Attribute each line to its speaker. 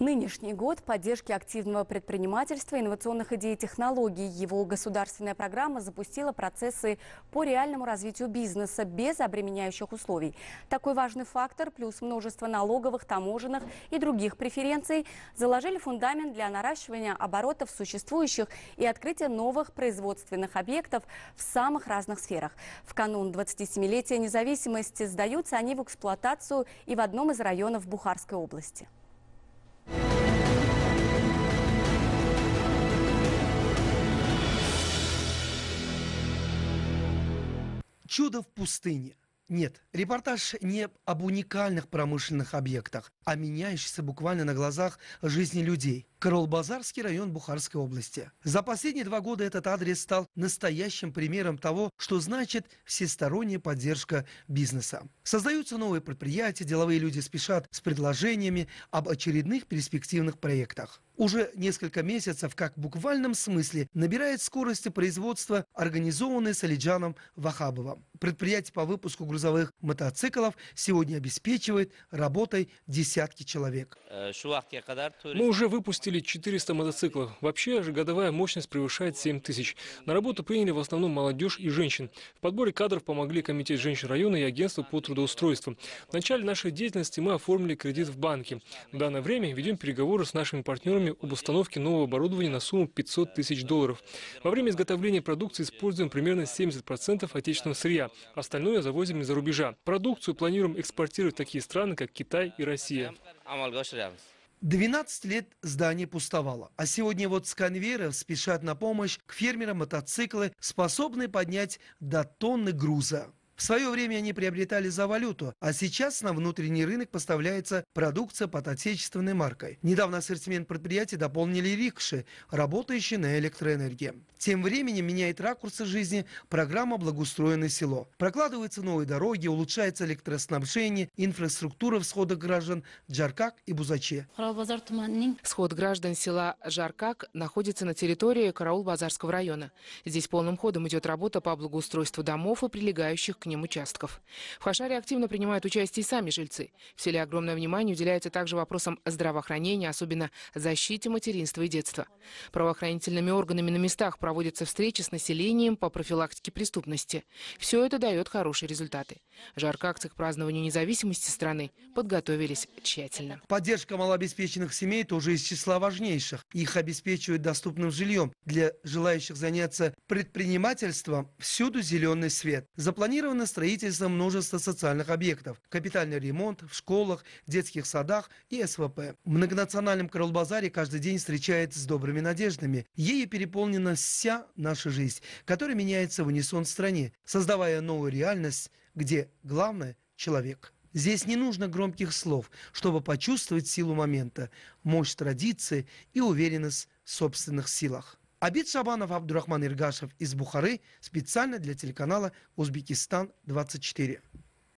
Speaker 1: Нынешний год поддержки активного предпринимательства, инновационных идей и технологий. Его государственная программа запустила процессы по реальному развитию бизнеса без обременяющих условий. Такой важный фактор, плюс множество налоговых, таможенных и других преференций, заложили фундамент для наращивания оборотов существующих и открытия новых производственных объектов в самых разных сферах. В канун 27-летия независимости сдаются они в эксплуатацию и в одном из районов Бухарской области.
Speaker 2: Чудо в пустыне. Нет, репортаж не об уникальных промышленных объектах, а меняющихся буквально на глазах жизни людей – Каролбазарский район Бухарской области. За последние два года этот адрес стал настоящим примером того, что значит всесторонняя поддержка бизнеса. Создаются новые предприятия, деловые люди спешат с предложениями об очередных перспективных проектах. Уже несколько месяцев, как в буквальном смысле, набирает скорости производства, организованное Салиджаном Вахабовым. Предприятие по выпуску грузовых мотоциклов сегодня обеспечивает работой десятки человек. Э, Мы уже выпустили
Speaker 3: загрузили 400 мотоциклов. Вообще же годовая мощность превышает 7 тысяч. На работу приняли в основном молодежь и женщин. В подборе кадров помогли Комитет женщин района и Агентство по трудоустройству. В начале нашей деятельности мы оформили кредит в банке. В данное время ведем переговоры с нашими партнерами об установке нового оборудования на сумму 500 тысяч долларов. Во время изготовления продукции используем примерно 70% отечественного сырья. Остальное завозим из-за рубежа. Продукцию планируем экспортировать в такие страны, как Китай и Россия.
Speaker 2: 12 лет здание пустовало, а сегодня вот с конвейеров спешат на помощь к фермерам мотоциклы, способные поднять до тонны груза. В свое время они приобретали за валюту, а сейчас на внутренний рынок поставляется продукция под отечественной маркой. Недавно ассортимент предприятий дополнили рикши, работающие на электроэнергии. Тем временем меняет ракурсы жизни программа «Благоустроенное село». Прокладываются новые дороги, улучшается электроснабжение, инфраструктура в всхода граждан Джаркак и Бузаче.
Speaker 4: Сход граждан села Жаркак находится на территории Караул-Базарского района. Здесь полным ходом идет работа по благоустройству домов и прилегающих к ним участков. В Хашаре активно принимают участие и сами жильцы. В селе огромное внимание уделяется также вопросам здравоохранения, особенно защите материнства и детства. Правоохранительными органами на местах проводятся встречи с населением по профилактике преступности. Все это дает хорошие результаты. Жарко акций к празднованию независимости страны подготовились тщательно. Поддержка
Speaker 2: малообеспеченных семей тоже из числа важнейших. Их обеспечивают доступным жильем. Для желающих заняться предпринимательством всюду зеленый свет. Запланировано Запланировано строительство множества социальных объектов, капитальный ремонт в школах, детских садах и СВП. В многонациональном Крылбазаре каждый день встречается с добрыми надеждами. Ею переполнена вся наша жизнь, которая меняется в унисон в стране, создавая новую реальность, где главное – человек. Здесь не нужно громких слов, чтобы почувствовать силу момента, мощь традиции и уверенность в собственных силах. Абид Сабанов, Абдурахман Иргашев из Бухары специально для телеканала «Узбекистан-24».